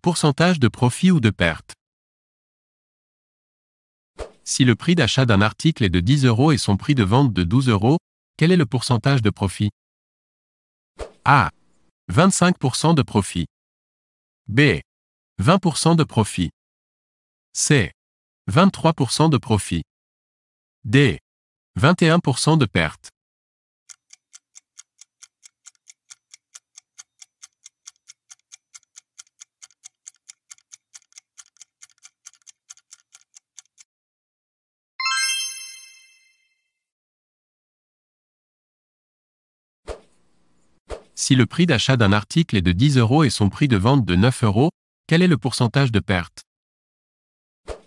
pourcentage de profit ou de perte. Si le prix d'achat d'un article est de 10 euros et son prix de vente de 12 euros, quel est le pourcentage de profit A. 25% de profit. B. 20% de profit. C. 23% de profit. D. 21% de perte. Si le prix d'achat d'un article est de 10 euros et son prix de vente de 9 euros, quel est le pourcentage de perte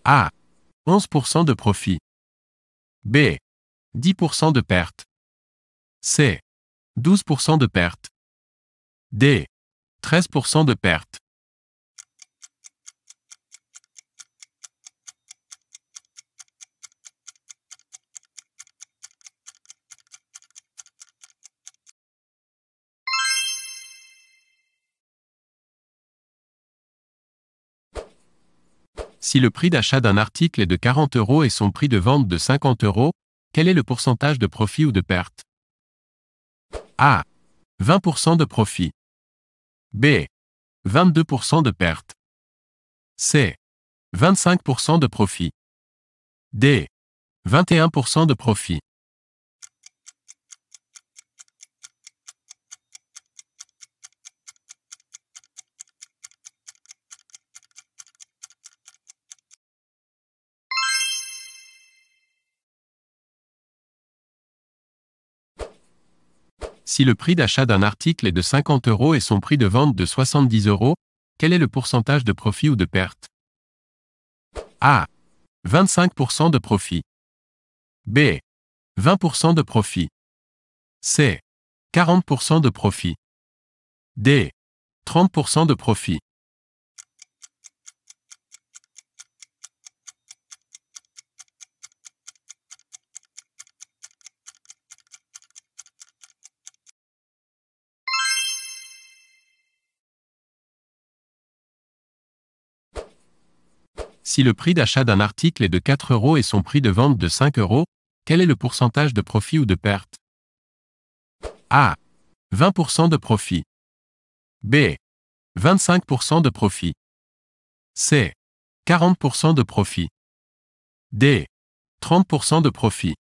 A. 11% de profit. B. 10% de perte. C. 12% de perte. D. 13% de perte. Si le prix d'achat d'un article est de 40 euros et son prix de vente de 50 euros, quel est le pourcentage de profit ou de perte A. 20% de profit. B. 22% de perte. C. 25% de profit. D. 21% de profit. Si le prix d'achat d'un article est de 50 euros et son prix de vente de 70 euros, quel est le pourcentage de profit ou de perte A. 25% de profit. B. 20% de profit. C. 40% de profit. D. 30% de profit. Si le prix d'achat d'un article est de 4 euros et son prix de vente de 5 euros, quel est le pourcentage de profit ou de perte A. 20% de profit. B. 25% de profit. C. 40% de profit. D. 30% de profit.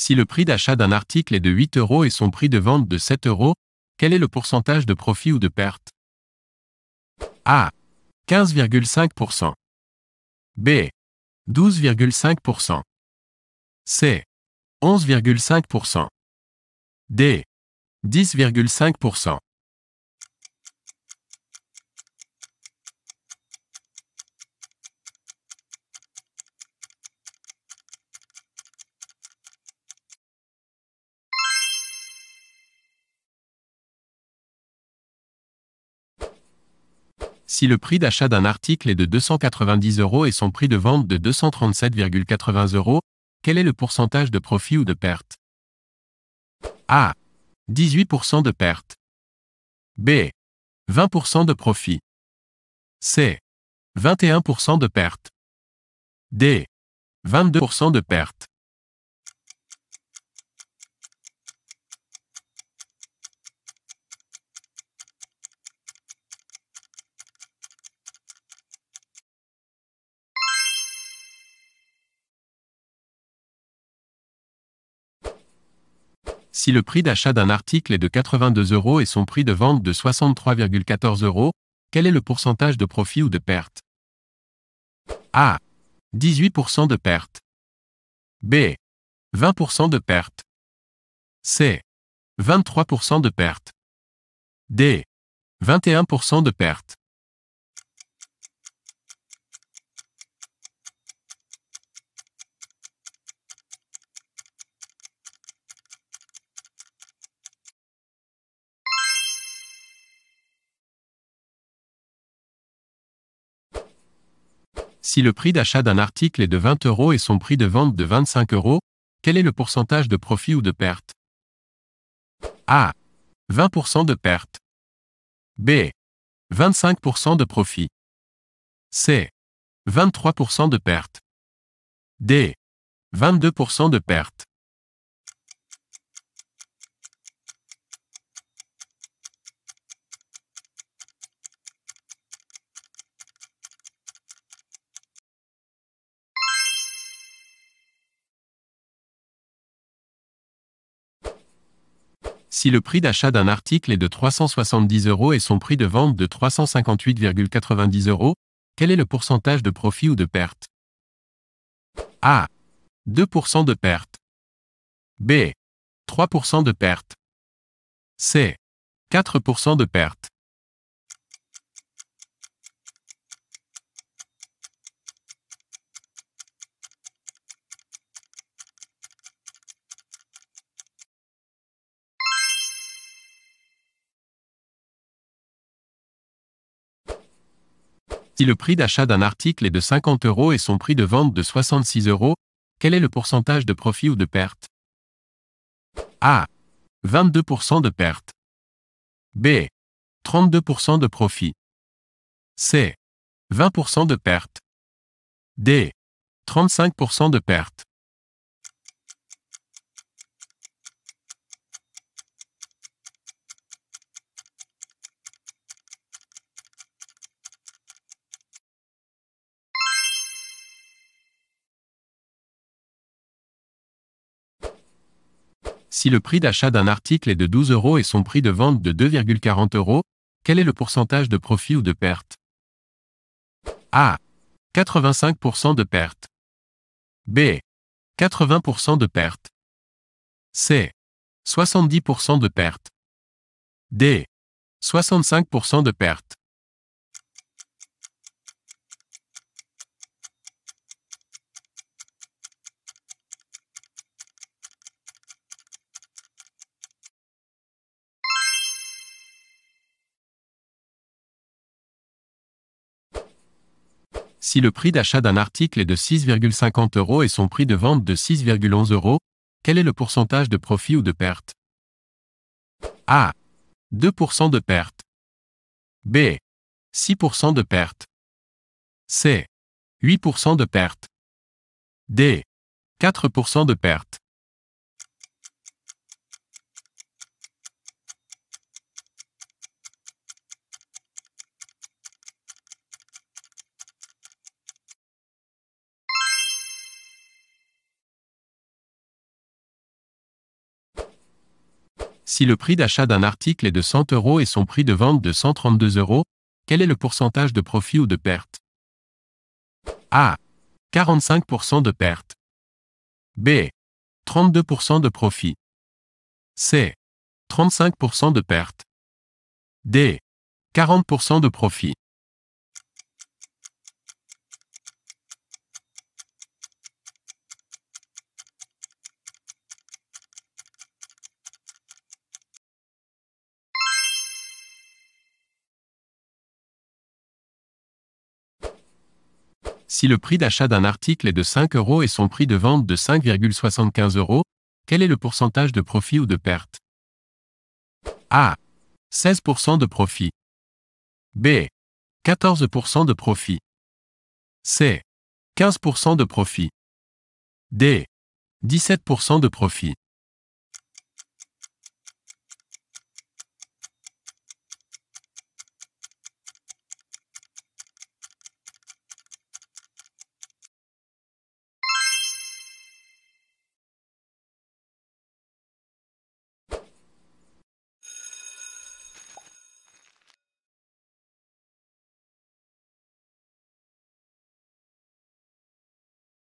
Si le prix d'achat d'un article est de 8 euros et son prix de vente de 7 euros, quel est le pourcentage de profit ou de perte A. 15,5%. B. 12,5%. C. 11,5%. D. 10,5%. Si le prix d'achat d'un article est de 290 euros et son prix de vente de 237,80 euros, quel est le pourcentage de profit ou de perte A. 18% de perte. B. 20% de profit. C. 21% de perte. D. 22% de perte. Si le prix d'achat d'un article est de 82 euros et son prix de vente de 63,14 euros, quel est le pourcentage de profit ou de perte A. 18% de perte. B. 20% de perte. C. 23% de perte. D. 21% de perte. Si le prix d'achat d'un article est de 20 euros et son prix de vente de 25 euros, quel est le pourcentage de profit ou de perte A. 20% de perte. B. 25% de profit. C. 23% de perte. D. 22% de perte. si le prix d'achat d'un article est de 370 euros et son prix de vente de 358,90 euros, quel est le pourcentage de profit ou de perte A. 2% de perte. B. 3% de perte. C. 4% de perte. Si le prix d'achat d'un article est de 50 euros et son prix de vente de 66 euros, quel est le pourcentage de profit ou de perte A. 22% de perte. B. 32% de profit. C. 20% de perte. D. 35% de perte. Si le prix d'achat d'un article est de 12 euros et son prix de vente de 2,40 euros, quel est le pourcentage de profit ou de perte A. 85% de perte. B. 80% de perte. C. 70% de perte. D. 65% de perte. si le prix d'achat d'un article est de 6,50 euros et son prix de vente de 6,11 euros, quel est le pourcentage de profit ou de perte A. 2% de perte. B. 6% de perte. C. 8% de perte. D. 4% de perte. Si le prix d'achat d'un article est de 100 euros et son prix de vente de 132 euros, quel est le pourcentage de profit ou de perte A. 45% de perte. B. 32% de profit. C. 35% de perte. D. 40% de profit. Si le prix d'achat d'un article est de 5 euros et son prix de vente de 5,75 euros, quel est le pourcentage de profit ou de perte A. 16% de profit. B. 14% de profit. C. 15% de profit. D. 17% de profit.